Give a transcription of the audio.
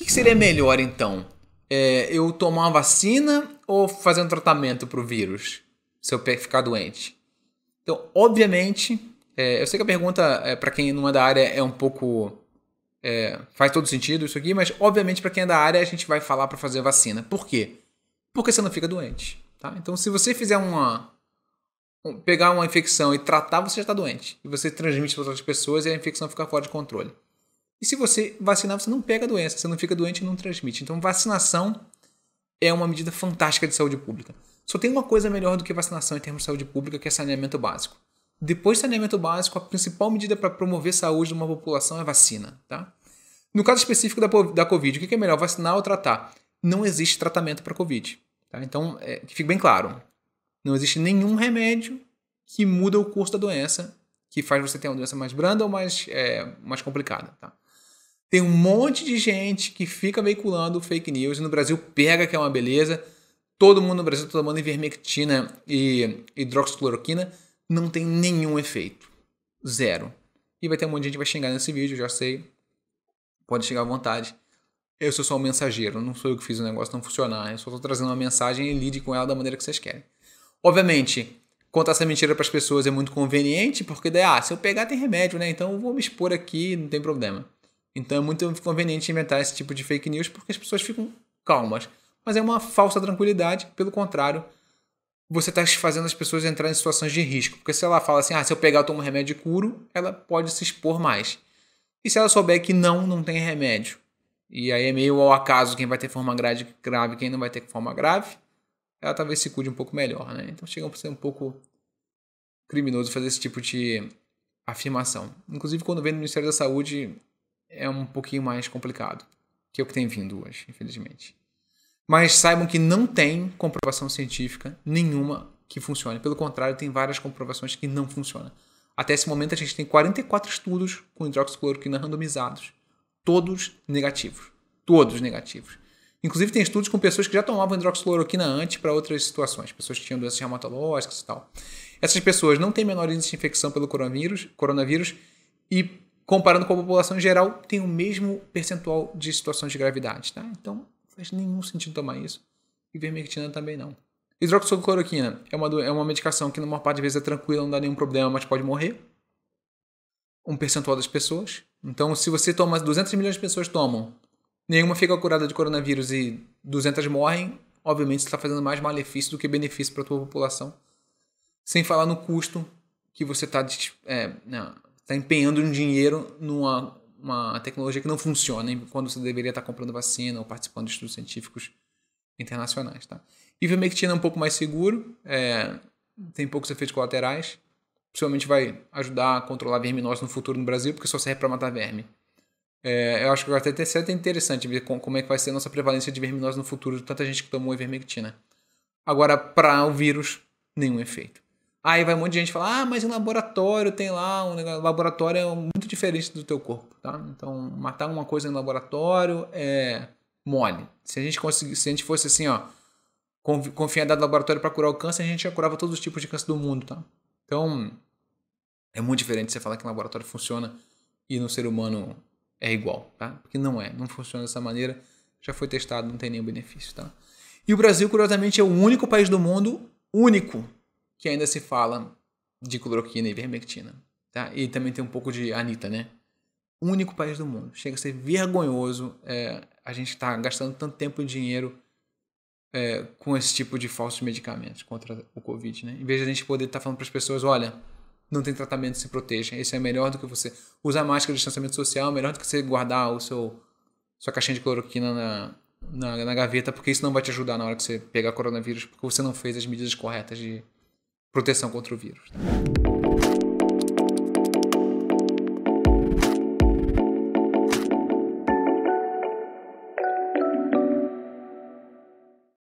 O que seria melhor então? É, eu tomar uma vacina ou fazer um tratamento para o vírus se eu ficar doente? Então, obviamente, é, eu sei que a pergunta é, para quem não é da área é um pouco é, faz todo sentido isso aqui, mas obviamente para quem é da área a gente vai falar para fazer vacina. Por quê? Porque você não fica doente. Tá? Então, se você fizer uma um, pegar uma infecção e tratar, você já está doente e você transmite para outras pessoas e a infecção fica fora de controle. E se você vacinar, você não pega a doença, você não fica doente e não transmite. Então, vacinação é uma medida fantástica de saúde pública. Só tem uma coisa melhor do que vacinação em termos de saúde pública, que é saneamento básico. Depois de saneamento básico, a principal medida para promover saúde de uma população é vacina, tá? No caso específico da, da Covid, o que é melhor, vacinar ou tratar? Não existe tratamento para Covid. Tá? Então, é, que fique bem claro. Não existe nenhum remédio que muda o curso da doença, que faz você ter uma doença mais branda ou mais, é, mais complicada. Tá? Tem um monte de gente que fica veiculando fake news e no Brasil pega que é uma beleza. Todo mundo no Brasil está tomando ivermectina e hidroxicloroquina. Não tem nenhum efeito. Zero. E vai ter um monte de gente que vai xingar nesse vídeo, já sei. Pode xingar à vontade. Eu sou só um mensageiro, não sou eu que fiz o negócio não funcionar. Eu só estou trazendo uma mensagem e lide com ela da maneira que vocês querem. Obviamente, contar essa mentira para as pessoas é muito conveniente, porque daí, ah, se eu pegar tem remédio, né? Então eu vou me expor aqui, não tem problema. Então é muito conveniente inventar esse tipo de fake news porque as pessoas ficam calmas. Mas é uma falsa tranquilidade, pelo contrário, você está fazendo as pessoas entrar em situações de risco. Porque se ela fala assim, ah, se eu pegar, eu tomo remédio e curo, ela pode se expor mais. E se ela souber que não, não tem remédio, e aí é meio ao acaso quem vai ter forma grave, quem não vai ter forma grave, ela talvez se cuide um pouco melhor, né? Então chega a ser um pouco criminoso fazer esse tipo de afirmação. Inclusive, quando vem no Ministério da Saúde é um pouquinho mais complicado, que é o que tem vindo hoje, infelizmente. Mas saibam que não tem comprovação científica nenhuma que funcione. Pelo contrário, tem várias comprovações que não funcionam. Até esse momento, a gente tem 44 estudos com hidroxicloroquina randomizados, todos negativos. Todos negativos. Inclusive, tem estudos com pessoas que já tomavam hidroxicloroquina antes para outras situações, pessoas que tinham doenças reumatológicas e tal. Essas pessoas não têm menor índice de infecção pelo coronavírus, coronavírus e comparando com a população em geral, tem o mesmo percentual de situações de gravidade, tá? Então, não faz nenhum sentido tomar isso. E vermectina também não. Hidroxicloroquina é uma, é uma medicação que, na maior parte das vezes, é tranquila, não dá nenhum problema, mas pode morrer. Um percentual das pessoas. Então, se você toma 200 milhões de pessoas tomam, nenhuma fica curada de coronavírus e 200 morrem, obviamente você está fazendo mais malefício do que benefício para a tua população. Sem falar no custo que você está é, está empenhando um dinheiro numa uma tecnologia que não funciona quando você deveria estar tá comprando vacina ou participando de estudos científicos internacionais. Tá? Ivermectina é um pouco mais seguro, é, tem poucos efeitos colaterais, possivelmente vai ajudar a controlar verminose no futuro no Brasil, porque só serve para matar verme. É, eu acho que vai até ser até interessante ver como é que vai ser a nossa prevalência de verminose no futuro de tanta gente que tomou ivermectina. Agora, para o vírus, nenhum efeito. Aí vai um monte de gente falar, ah, mas em laboratório tem lá, um negócio, laboratório é muito diferente do teu corpo, tá? Então, matar uma coisa em laboratório é mole. Se a gente conseguir, se a gente fosse assim, ó, confiar dado laboratório para curar o câncer, a gente já curava todos os tipos de câncer do mundo, tá? Então, é muito diferente você falar que em laboratório funciona e no ser humano é igual, tá? Porque não é, não funciona dessa maneira, já foi testado, não tem nenhum benefício, tá? E o Brasil, curiosamente, é o único país do mundo, único, que ainda se fala de cloroquina e vermectina. Tá? E também tem um pouco de Anitta, né? Único país do mundo. Chega a ser vergonhoso é, a gente estar tá gastando tanto tempo e dinheiro é, com esse tipo de falsos medicamentos contra o Covid, né? Em vez de a gente poder estar tá falando para as pessoas, olha, não tem tratamento, se proteja. Esse é melhor do que você usar máscara de distanciamento social, melhor do que você guardar o seu sua caixinha de cloroquina na, na, na gaveta, porque isso não vai te ajudar na hora que você pegar coronavírus, porque você não fez as medidas corretas de proteção contra o vírus.